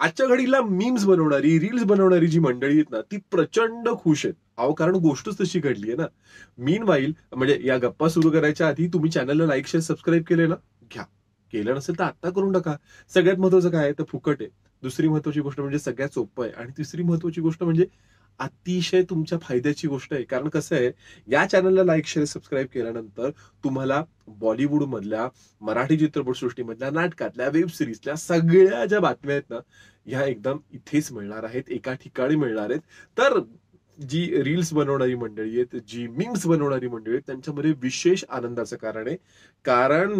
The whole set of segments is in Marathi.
आजच्या घडीला मीम्स बनवणारी रील्स बनवणारी जी मंडळी आहेत ना ती प्रचंड खुश आहेत अहो कारण गोष्टच तशी घडली आहे ना मीन वाईल म्हणजे या गप्पा सुरू करायच्या आधी तुम्ही चॅनलला लाईक शेअर सबस्क्राईब केलेला घ्या केलं नसेल तर आत्ता करून टाका सगळ्यात महत्वाचं काय आहे तर फुकट आहे दुसरी महत्वाची गोष्ट म्हणजे सगळ्यात सोपं आहे आणि तिसरी महत्वाची गोष्ट म्हणजे अतिशय तुमच्या फायद्याची गोष्ट आहे कारण कसं आहे या चॅनलला लाईक शेअर सबस्क्राईब केल्यानंतर तुम्हाला बॉलिवूडमधल्या मराठी चित्रपटसृष्टीमधल्या नाटकातल्या वेब सिरीजल्या सगळ्या ज्या बातम्या आहेत ना ह्या एकदम इथेच मिळणार आहेत एका ठिकाणी मिळणार आहेत तर जी रील्स बनवणारी मंडळी आहेत जी मीम्स बनवणारी मंडळी आहेत त्यांच्यामध्ये विशेष आनंदाचं कारण आहे कारण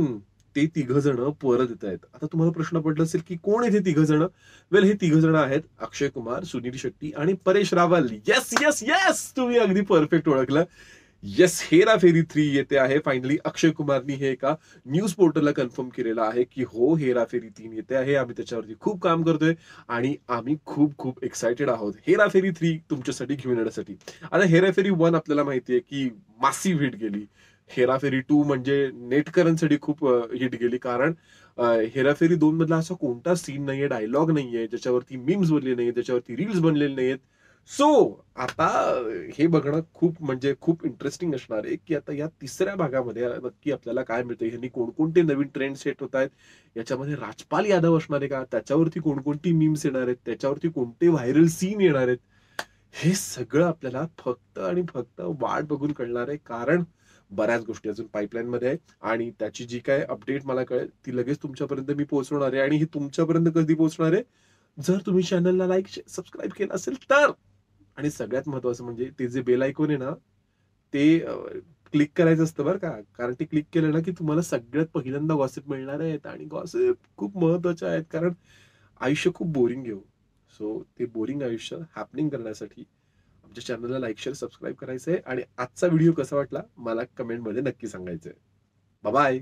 ते तिघ जण परत येत आहेत आता तुम्हाला प्रश्न पडला असेल की कोण आहेत हे तिघ जण वेल हे तिघ जण आहेत अक्षय कुमार सुनील शेट्टी आणि Paresh Rawal yes yes yes तुम्ही अगदी परफेक्ट ओळखला येस हेरा फेरी थ्री येते आहे फायनली अक्षय कुमारनी हे एका न्यूज पोर्टलला कन्फर्म केलेलं आहे की हो हेरा फेरी तीन येते आहे आम्ही त्याच्यावरती खूप काम करतोय आणि आम्ही खूप खूप एक्सायटेड आहोत हेरा फेरी थ्री तुमच्यासाठी घेऊन येण्यासाठी आता हेरा फेरी वन आपल्याला माहिती आहे की मासी हिट गेली हेराफेरी टू म्हणजे नेटकरांसाठी खूप हिट गेली कारण हेराफेरी दोन मधला असा कोणता सीन नाहीये डायलॉग नाहीये ज्याच्यावरती मीम्स बनले नाहीये त्याच्यावरती रील्स बनलेले नाहीत सो आता हे बघणं खूप म्हणजे खूप इंटरेस्टिंग असणार आहे की आता या तिसऱ्या भागामध्ये नक्की आपल्याला काय मिळतं यांनी कोणकोणते नवीन ट्रेंड सेट होत आहेत याच्यामध्ये राजपाल यादव असणार आहे का त्याच्यावरती कोणकोणती मीम्स येणार आहेत त्याच्यावरती कोणते व्हायरल सीन येणार आहेत हे सगळं आपल्याला फक्त आणि फक्त वाट बघून कळणार आहे कारण बऱ्याच गोष्टी अजून मध्ये आहे आणि त्याची जी काय अपडेट मला कळेल ती लगेच तुमच्यापर्यंत मी पोहोचवणार आहे आणि ही तुमच्यापर्यंत कधी पोहोचणार आहे जर तुम्ही चॅनलला लाईक सबस्क्राईब केलं असेल तर आणि सगळ्यात महत्वाचं म्हणजे ते जे बेल ऐकून आहे ना ते क्लिक करायचं असतं बरं का कारण ते क्लिक केलं ना की तुम्हाला सगळ्यात पहिल्यांदा गॉसिप मिळणार आहेत आणि गॉसिप खूप महत्वाचे आहेत कारण आयुष्य खूप बोरिंग घेऊ सो ते बोरिंग आयुष्य हॅपनिंग करण्यासाठी आमच्या चॅनलला लाईक शेअर सबस्क्राईब करायचंय आणि आजचा व्हिडिओ कसा वाटला मला कमेंटमध्ये नक्की सांगायचंय आहे बाय